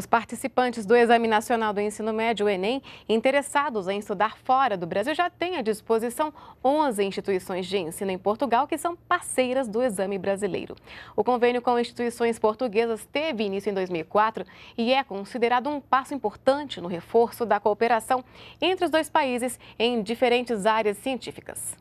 Os participantes do Exame Nacional do Ensino Médio, Enem, interessados em estudar fora do Brasil, já têm à disposição 11 instituições de ensino em Portugal que são parceiras do Exame Brasileiro. O convênio com instituições portuguesas teve início em 2004 e é considerado um passo importante no reforço da cooperação entre os dois países em diferentes áreas científicas.